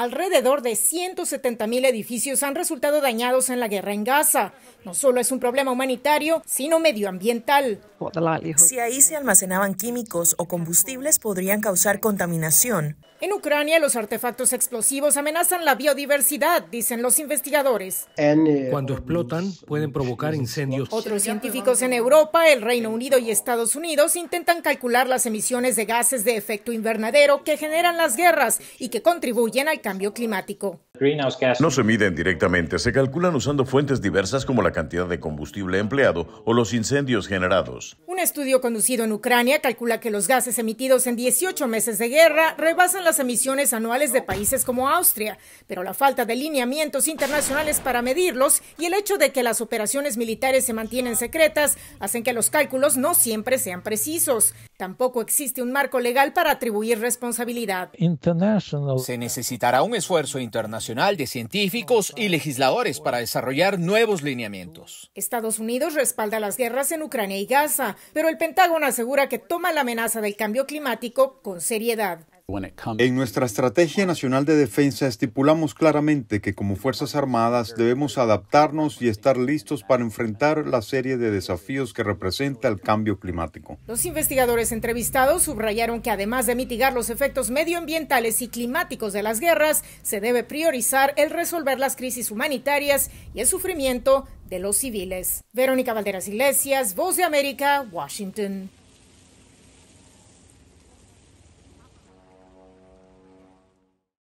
Alrededor de 170.000 edificios han resultado dañados en la guerra en Gaza. No solo es un problema humanitario, sino medioambiental. Si ahí se almacenaban químicos o combustibles, podrían causar contaminación. En Ucrania, los artefactos explosivos amenazan la biodiversidad, dicen los investigadores. Eh, Cuando explotan, pueden provocar incendios. Otros científicos en Europa, el Reino Unido y Estados Unidos intentan calcular las emisiones de gases de efecto invernadero que generan las guerras y que contribuyen al cambio climático no se miden directamente, se calculan usando fuentes diversas como la cantidad de combustible empleado o los incendios generados. Un estudio conducido en Ucrania calcula que los gases emitidos en 18 meses de guerra rebasan las emisiones anuales de países como Austria, pero la falta de lineamientos internacionales para medirlos y el hecho de que las operaciones militares se mantienen secretas hacen que los cálculos no siempre sean precisos. Tampoco existe un marco legal para atribuir responsabilidad. Se necesitará un esfuerzo internacional de científicos y legisladores para desarrollar nuevos lineamientos. Estados Unidos respalda las guerras en Ucrania y Gaza, pero el Pentágono asegura que toma la amenaza del cambio climático con seriedad. En nuestra Estrategia Nacional de Defensa estipulamos claramente que como Fuerzas Armadas debemos adaptarnos y estar listos para enfrentar la serie de desafíos que representa el cambio climático. Los investigadores entrevistados subrayaron que además de mitigar los efectos medioambientales y climáticos de las guerras, se debe priorizar el resolver las crisis humanitarias y el sufrimiento de los civiles. Verónica Valderas Iglesias, Voz de América, Washington.